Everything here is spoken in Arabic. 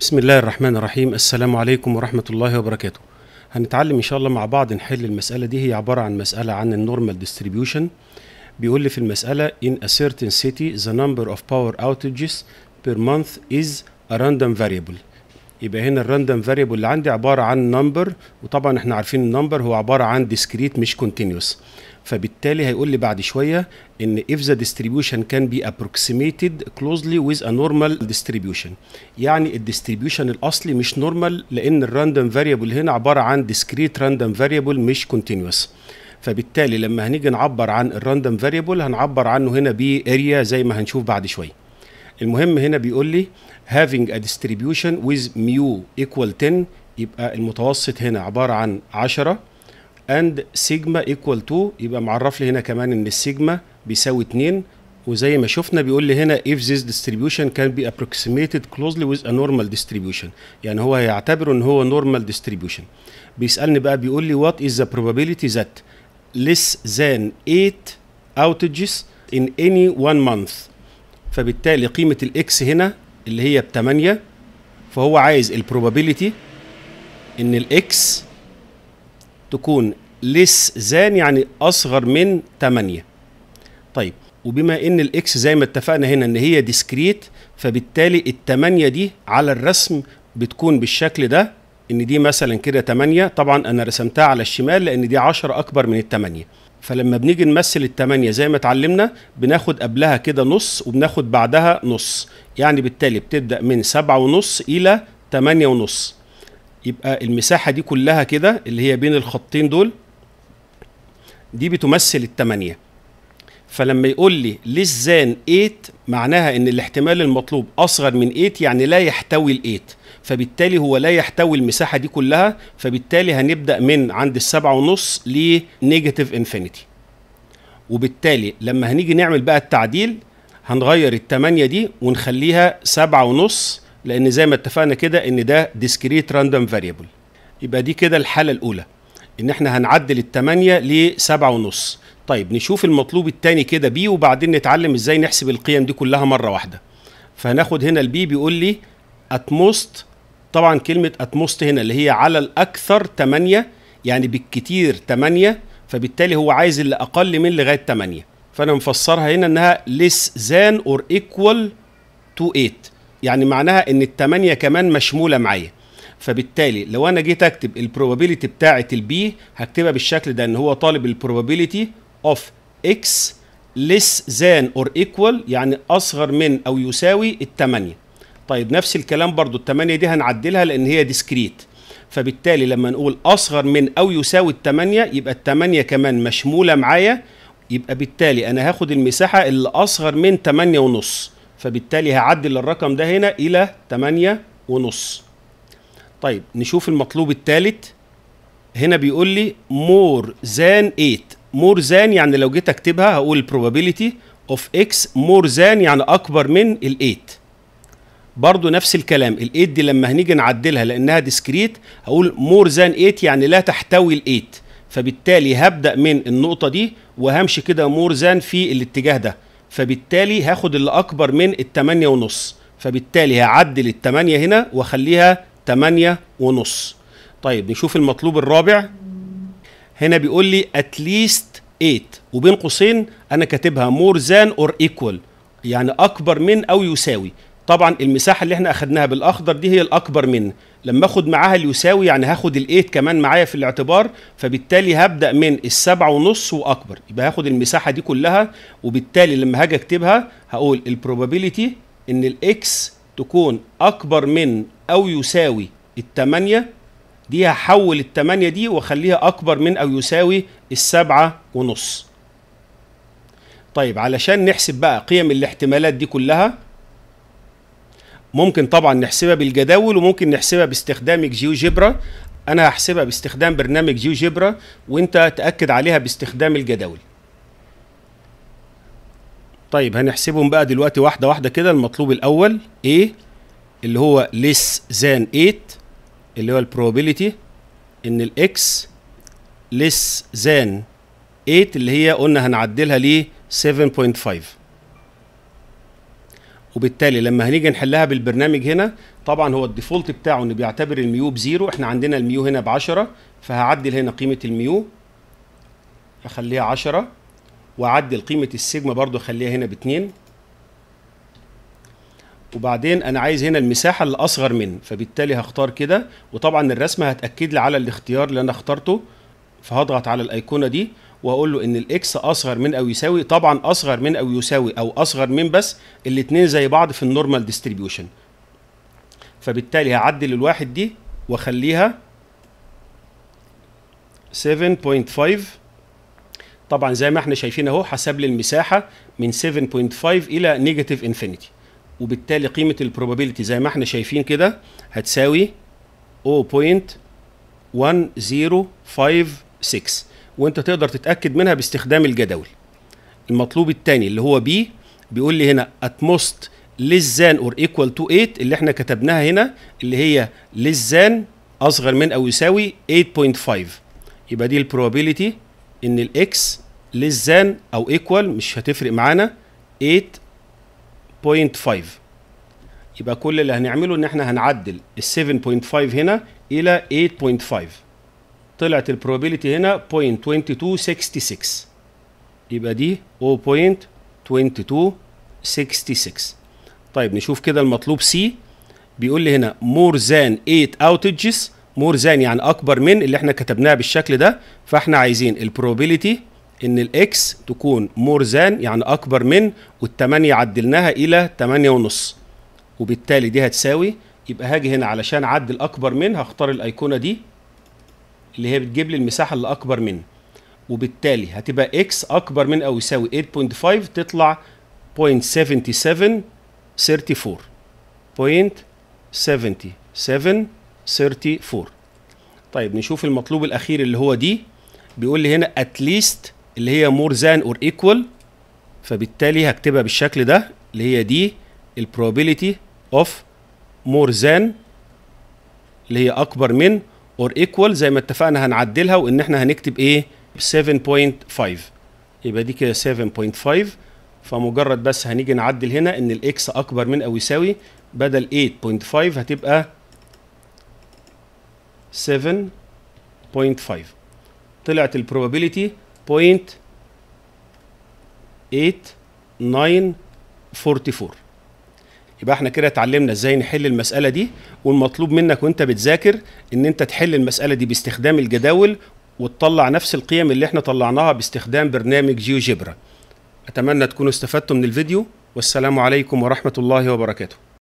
بسم الله الرحمن الرحيم السلام عليكم ورحمة الله وبركاته هنتعلم إن شاء الله مع بعض نحل المسألة دي هي عبارة عن مسألة عن النورمال ديستريبيوشن بيقول لي في المسألة in a certain city the number of power outages per month is a random variable يبقى هنا الراندم فاريبل اللي عندي عباره عن نمبر وطبعا احنا عارفين النمبر هو عباره عن ديسكريت مش كونتينيوس فبالتالي هيقول لي بعد شويه ان if the distribution can be approximated closely with a normal distribution يعني الديستريبيوشن الاصلي مش نورمال لان الراندوم فاريبل هنا عباره عن discrete راندوم فاريبل مش continuous فبالتالي لما هنيجي نعبر عن الراندوم فاريبل هنعبر عنه هنا باريا زي ما هنشوف بعد شويه المهم هنا بيقول لي having a distribution with mu equal 10 يبقى المتوسط هنا عباره عن 10 اند سيجما ايكوال تو يبقى معرف لي هنا كمان ان السيجما بيساوي 2 وزي ما شفنا بيقول لي هنا if this distribution can be approximated closely with a normal distribution يعني هو هيعتبره ان هو normal distribution بيسألني بقى بيقول لي what is the probability that less than 8 outages in any one month فبالتالي قيمة الاكس هنا اللي هي ب 8 فهو عايز البروبابيلتي ان الاكس تكون لس زان يعني اصغر من 8 طيب وبما ان الاكس زي ما اتفقنا هنا ان هي ديسكريت فبالتالي ال8 دي على الرسم بتكون بالشكل ده ان دي مثلا كده 8 طبعا انا رسمتها على الشمال لان دي 10 اكبر من ال8 فلما بنيجي نمثل ال8 زي ما اتعلمنا بناخد قبلها كده نص وبناخد بعدها نص يعني بالتالي بتبدأ من 7 ونص إلى 8 ونص يبقى المساحه دي كلها كده اللي هي بين الخطين دول دي بتمثل التمانية فلما يقول لي للزان زان 8 معناها ان الاحتمال المطلوب اصغر من 8 يعني لا يحتوي ال 8 فبالتالي هو لا يحتوي المساحه دي كلها فبالتالي هنبدا من عند السبعة ونص لنيجاتيف انفينيتي وبالتالي لما هنيجي نعمل بقى التعديل هنغير التمانية دي ونخليها سبعة ونص لان زي ما اتفقنا كده ان ده ديسكريت راندوم فاريبل يبقى دي كده الحاله الاولى ان احنا هنعدل الثمانية لسبعة ونص طيب نشوف المطلوب التاني كده بي وبعدين نتعلم ازاي نحسب القيم دي كلها مرة واحدة فهناخد هنا البي بيقول لي اتموست طبعا كلمة اتموست هنا اللي هي على الاكثر 8 يعني بالكتير 8 فبالتالي هو عايز اللي اقل من لغاية 8 فانا مفسرها هنا انها less than or equal to 8 يعني معناها ان الثمانية كمان مشمولة معايا فبالتالي لو انا جيت اكتب البروبابيليتي بتاعه البي هكتبها بالشكل ده ان هو طالب البروبابيليتي اوف اكس less than or equal يعني اصغر من او يساوي الثمانية طيب نفس الكلام برضو الثمانية دي هنعدلها لان هي ديسكريت فبالتالي لما نقول اصغر من او يساوي الثمانية يبقى الثمانية كمان مشمولة معايا يبقى بالتالي انا هاخد المساحة اللي اصغر من تمانية ونص فبالتالي هعدل الرقم ده هنا إلى 8 ونص طيب نشوف المطلوب الثالث هنا بيقول لي مور زان 8 مور زان يعني لو جيت اكتبها هقول probability of x مور زان يعني اكبر من ال 8 برضو نفس الكلام ال 8 دي لما هنيجي نعدلها لانها ديسكريت هقول مور زان 8 يعني لا تحتوي ال 8 فبالتالي هبدا من النقطه دي وهمشي كده مور زان في الاتجاه ده فبالتالي هاخد اللي اكبر من التمانية ونص فبالتالي هعدل التمانية هنا واخليها تمانية ونص طيب نشوف المطلوب الرابع هنا بيقول لي at least 8 وبين قوسين انا كاتبها more than or equal يعني اكبر من او يساوي طبعا المساحه اللي احنا اخدناها بالاخضر دي هي الاكبر من لما اخد معاها اليساوي يعني هاخد الايت كمان معايا في الاعتبار فبالتالي هبدا من السبعة ونص واكبر يبقى هاخد المساحه دي كلها وبالتالي لما هاجي اكتبها هقول البروبابيليتي ان الاكس تكون اكبر من او يساوي التمانية دي هحول التمانية دي واخليها اكبر من او يساوي السبعة ونص طيب علشان نحسب بقى قيم الاحتمالات دي كلها ممكن طبعا نحسبها بالجداول وممكن نحسبها باستخدام جيوجبرا انا هحسبها باستخدام برنامج جيوجبرا وانت تاكد عليها باستخدام الجداول طيب هنحسبهم بقى دلوقتي واحده واحده كده المطلوب الاول A اللي هو less than 8 اللي هو البروبابيليتي ان الاكس less than 8 اللي هي قلنا هنعدلها ل 7.5 وبالتالي لما هنيجي نحلها بالبرنامج هنا طبعا هو الديفولت بتاعه انه بيعتبر الميو بزيرو احنا عندنا الميو هنا ب 10 فهعدل هنا قيمه الميو اخليها 10 واعدل قيمه السيجما برضو اخليها هنا ب 2 وبعدين انا عايز هنا المساحه اللي اصغر من فبالتالي هختار كده وطبعا الرسمه هتاكد لي على الاختيار اللي انا اخترته فهضغط على الايقونه دي واقول له ان الاكس اصغر من او يساوي طبعا اصغر من او يساوي او اصغر من بس الاثنين زي بعض في النورمال ديستريبيوشن فبالتالي هعدل الواحد دي واخليها 7.5 طبعا زي ما احنا شايفين اهو حسب لي المساحه من 7.5 الى نيجاتيف انفينيتي وبالتالي قيمه البروبابيلتي زي ما احنا شايفين كده هتساوي 0.1056 وانت تقدر تتاكد منها باستخدام الجدول المطلوب الثاني اللي هو بي بيقول لي هنا at most less than or equal 8 اللي احنا كتبناها هنا اللي هي less اصغر من او يساوي 8.5 يبقى دي البروبابيلتي ان الاكس less او ايكوال مش هتفرق معانا 8.5 يبقى كل اللي هنعمله ان احنا هنعدل ال 7.5 هنا الى 8.5 طلعت البروبابيلتي هنا 0.2266 يبقى دي 0.2266 طيب نشوف كده المطلوب سي بيقول لي هنا مور ذان 8 اوتجز مور ذان يعني اكبر من اللي احنا كتبناها بالشكل ده فاحنا عايزين البروبابيلتي ان الاكس تكون مور ذان يعني اكبر من وال8 عدلناها الى 8.5 ونص وبالتالي دي هتساوي يبقى هاجي هنا علشان اعدل اكبر من هختار الايقونه دي اللي هي بتجيب لي المساحه اللي اكبر منه وبالتالي هتبقى اكس اكبر من او يساوي 8.5 تطلع 0.7734 0.7734 طيب نشوف المطلوب الاخير اللي هو دي بيقول لي هنا at least اللي هي more than or equal فبالتالي هكتبها بالشكل ده اللي هي دي probability of more than اللي هي اكبر من اور ايكوال زي ما اتفقنا هنعدلها وان احنا هنكتب ايه 7.5 يبقى دي كده 7.5 فمجرد بس هنيجي نعدل هنا ان الاكس اكبر من او يساوي بدل 8.5 هتبقى 7.5 طلعت البروبابيليتي 0.8944 يبقى احنا كده اتعلمنا ازاي نحل المساله دي والمطلوب منك وانت بتذاكر ان انت تحل المساله دي باستخدام الجداول وتطلع نفس القيم اللي احنا طلعناها باستخدام برنامج جيوجبرا اتمنى تكونوا استفدتوا من الفيديو والسلام عليكم ورحمه الله وبركاته